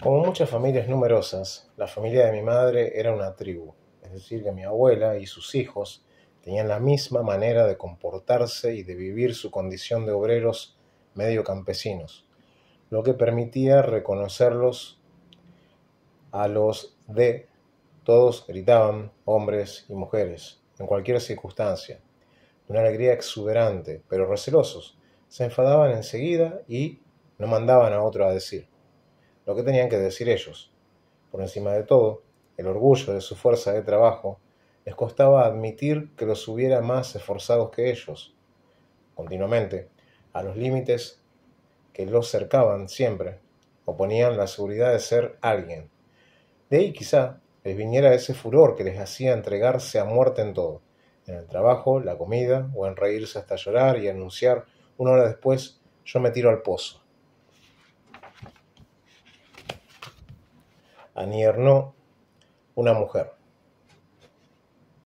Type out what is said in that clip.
Como muchas familias numerosas, la familia de mi madre era una tribu, es decir, que mi abuela y sus hijos tenían la misma manera de comportarse y de vivir su condición de obreros medio campesinos, lo que permitía reconocerlos a los de todos gritaban, hombres y mujeres, en cualquier circunstancia, de una alegría exuberante, pero recelosos, se enfadaban enseguida y no mandaban a otro a decir lo que tenían que decir ellos. Por encima de todo, el orgullo de su fuerza de trabajo les costaba admitir que los hubiera más esforzados que ellos, continuamente, a los límites que los cercaban siempre, oponían la seguridad de ser alguien. De ahí quizá les viniera ese furor que les hacía entregarse a muerte en todo, en el trabajo, la comida, o en reírse hasta llorar y anunciar una hora después yo me tiro al pozo. Anierno, una mujer.